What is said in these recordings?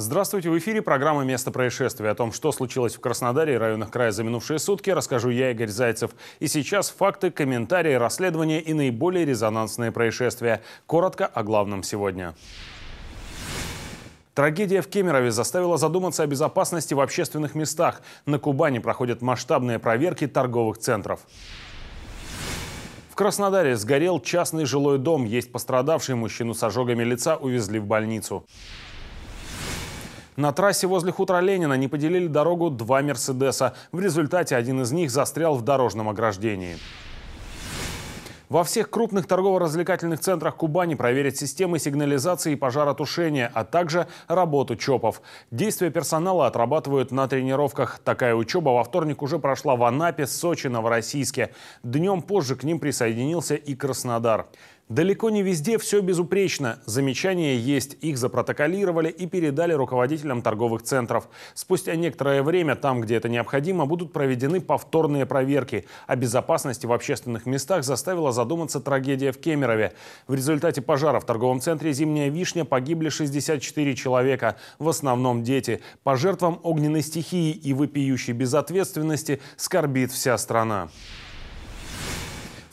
Здравствуйте, в эфире программа «Место происшествия». О том, что случилось в Краснодаре и районах края за минувшие сутки, расскажу я, Игорь Зайцев. И сейчас факты, комментарии, расследования и наиболее резонансные происшествия. Коротко о главном сегодня. Трагедия в Кемерове заставила задуматься о безопасности в общественных местах. На Кубани проходят масштабные проверки торговых центров. В Краснодаре сгорел частный жилой дом. Есть пострадавший, мужчину с ожогами лица увезли в больницу. На трассе возле хутора Ленина не поделили дорогу два «Мерседеса». В результате один из них застрял в дорожном ограждении. Во всех крупных торгово-развлекательных центрах Кубани проверят системы сигнализации и пожаротушения, а также работу ЧОПов. Действия персонала отрабатывают на тренировках. Такая учеба во вторник уже прошла в Анапе, Сочи, Новороссийске. Днем позже к ним присоединился и Краснодар. Далеко не везде все безупречно. Замечания есть, их запротоколировали и передали руководителям торговых центров. Спустя некоторое время там, где это необходимо, будут проведены повторные проверки. О безопасности в общественных местах заставила задуматься трагедия в Кемерове. В результате пожара в торговом центре «Зимняя вишня» погибли 64 человека, в основном дети. По жертвам огненной стихии и вопиющей безответственности скорбит вся страна.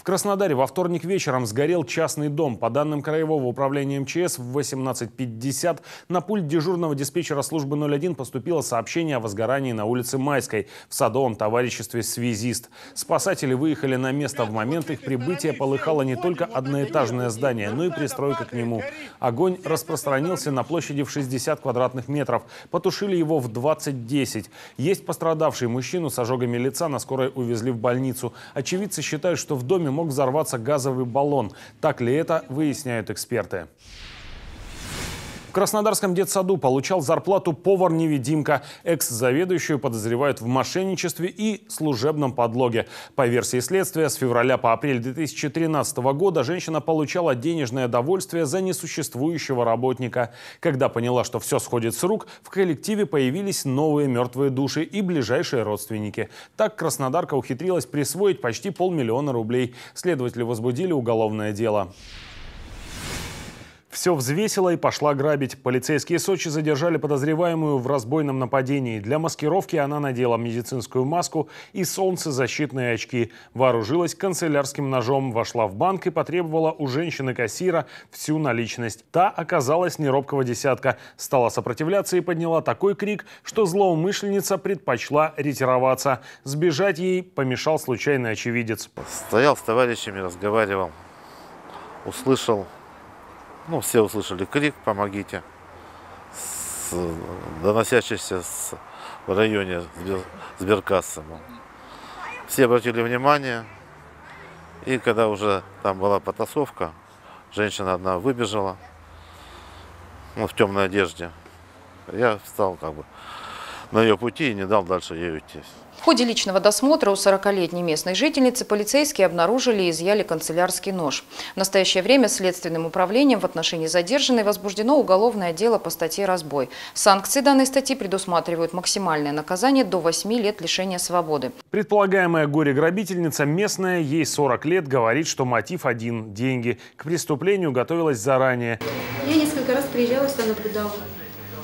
Краснодаре во вторник вечером сгорел частный дом. По данным Краевого управления МЧС, в 18.50 на пульт дежурного диспетчера службы 01 поступило сообщение о возгорании на улице Майской в садовом товариществе «Связист». Спасатели выехали на место. В момент их прибытия полыхало не только одноэтажное здание, но и пристройка к нему. Огонь распространился на площади в 60 квадратных метров. Потушили его в 20.10. Есть пострадавший мужчину с ожогами лица на скорой увезли в больницу. Очевидцы считают, что в доме мог взорваться газовый баллон. Так ли это, выясняют эксперты краснодарском детсаду получал зарплату повар-невидимка. Экс-заведующую подозревают в мошенничестве и служебном подлоге. По версии следствия, с февраля по апрель 2013 года женщина получала денежное довольствие за несуществующего работника. Когда поняла, что все сходит с рук, в коллективе появились новые мертвые души и ближайшие родственники. Так краснодарка ухитрилась присвоить почти полмиллиона рублей. Следователи возбудили уголовное дело. Все взвесила и пошла грабить. Полицейские Сочи задержали подозреваемую в разбойном нападении. Для маскировки она надела медицинскую маску и солнцезащитные очки. Вооружилась канцелярским ножом, вошла в банк и потребовала у женщины-кассира всю наличность. Та оказалась неробкого десятка. Стала сопротивляться и подняла такой крик, что злоумышленница предпочла ретироваться. Сбежать ей помешал случайный очевидец. Стоял с товарищами, разговаривал. Услышал ну, все услышали крик «Помогите!» с, доносящийся с, в районе Сбер, сберкассы. Мол. Ну. Все обратили внимание, и когда уже там была потасовка, женщина одна выбежала, ну, в темной одежде. Я встал как бы на ее пути и не дал дальше ей уйти. В ходе личного досмотра у 40-летней местной жительницы полицейские обнаружили и изъяли канцелярский нож. В настоящее время следственным управлением в отношении задержанной возбуждено уголовное дело по статье «Разбой». Санкции данной статьи предусматривают максимальное наказание до 8 лет лишения свободы. Предполагаемая горе-грабительница местная, ей 40 лет, говорит, что мотив один – деньги. К преступлению готовилась заранее. Я несколько раз приезжала, сюда наблюдала.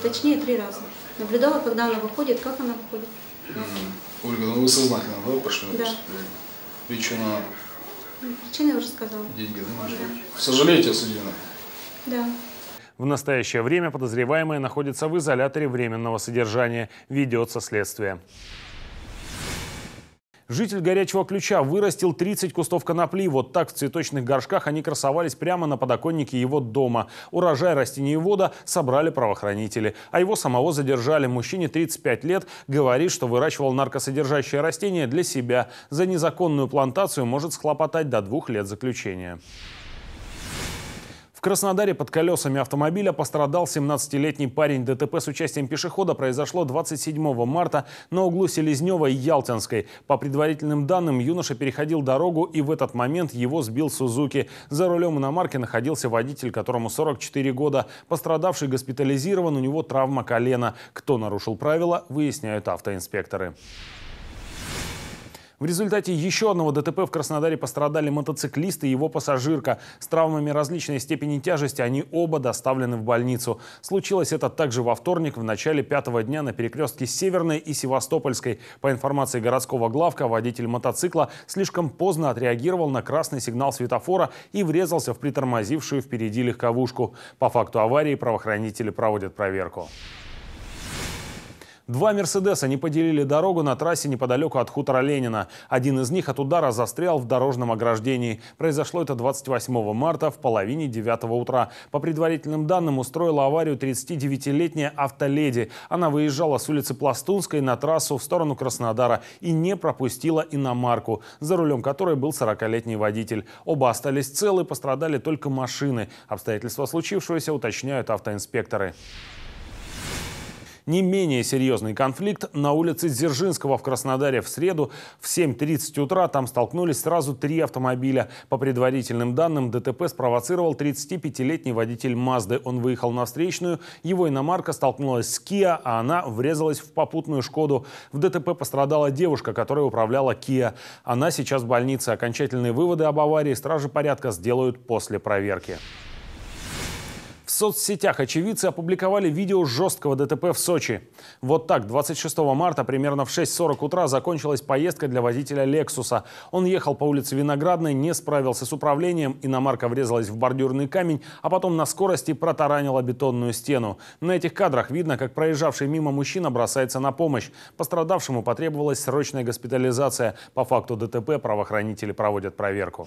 Точнее, три раза наблюдала, когда она выходит, как она выходит. Угу. Ольга, ну вы сознательно, да, пошли? Да. Причина... Ну, причина я уже сказала. Деньги, да, может да. быть? Сожалеете о судебном? Да. В настоящее время подозреваемая находится в изоляторе временного содержания. Ведется следствие. Житель горячего ключа вырастил 30 кустов конопли. Вот так в цветочных горшках они красовались прямо на подоконнике его дома. Урожай растениевода собрали правоохранители. А его самого задержали. Мужчине 35 лет говорит, что выращивал наркосодержащее растение для себя. За незаконную плантацию может схлопотать до двух лет заключения. Краснодаре под колесами автомобиля пострадал 17-летний парень. ДТП с участием пешехода произошло 27 марта на углу Селезнева и Ялтинской. По предварительным данным, юноша переходил дорогу и в этот момент его сбил Сузуки. За рулем иномарки находился водитель, которому 44 года. Пострадавший госпитализирован, у него травма колена. Кто нарушил правила, выясняют автоинспекторы. В результате еще одного ДТП в Краснодаре пострадали мотоциклист и его пассажирка. С травмами различной степени тяжести они оба доставлены в больницу. Случилось это также во вторник в начале пятого дня на перекрестке Северной и Севастопольской. По информации городского главка, водитель мотоцикла слишком поздно отреагировал на красный сигнал светофора и врезался в притормозившую впереди легковушку. По факту аварии правоохранители проводят проверку. Два «Мерседеса» не поделили дорогу на трассе неподалеку от хутора Ленина. Один из них от удара застрял в дорожном ограждении. Произошло это 28 марта в половине девятого утра. По предварительным данным, устроила аварию 39-летняя автоледи. Она выезжала с улицы Пластунской на трассу в сторону Краснодара и не пропустила иномарку, за рулем которой был 40-летний водитель. Оба остались целы, пострадали только машины. Обстоятельства случившегося уточняют автоинспекторы. Не менее серьезный конфликт на улице Дзержинского в Краснодаре в среду в 7.30 утра. Там столкнулись сразу три автомобиля. По предварительным данным, ДТП спровоцировал 35-летний водитель «Мазды». Он выехал на встречную, его иномарка столкнулась с «Киа», а она врезалась в попутную «Шкоду». В ДТП пострадала девушка, которая управляла «Киа». Она сейчас в больнице. Окончательные выводы об аварии стражи порядка сделают после проверки соцсетях очевидцы опубликовали видео жесткого ДТП в Сочи. Вот так, 26 марта примерно в 6.40 утра закончилась поездка для водителя «Лексуса». Он ехал по улице Виноградной, не справился с управлением, иномарка врезалась в бордюрный камень, а потом на скорости протаранила бетонную стену. На этих кадрах видно, как проезжавший мимо мужчина бросается на помощь. Пострадавшему потребовалась срочная госпитализация. По факту ДТП правоохранители проводят проверку.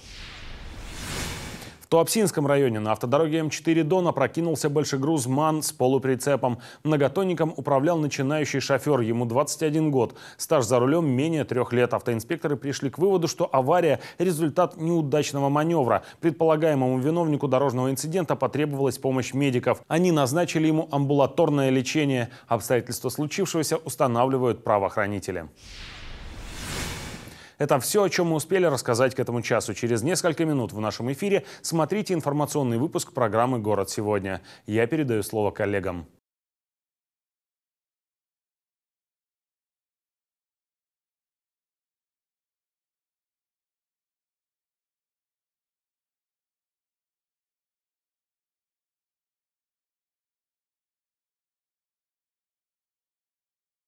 Туапсинском районе на автодороге М4 Дона прокинулся большегруз «МАН» с полуприцепом. Многотонником управлял начинающий шофер, ему 21 год. Стаж за рулем менее трех лет. Автоинспекторы пришли к выводу, что авария – результат неудачного маневра. Предполагаемому виновнику дорожного инцидента потребовалась помощь медиков. Они назначили ему амбулаторное лечение. Обстоятельства случившегося устанавливают правоохранители. Это все, о чем мы успели рассказать к этому часу. Через несколько минут в нашем эфире смотрите информационный выпуск программы «Город сегодня». Я передаю слово коллегам.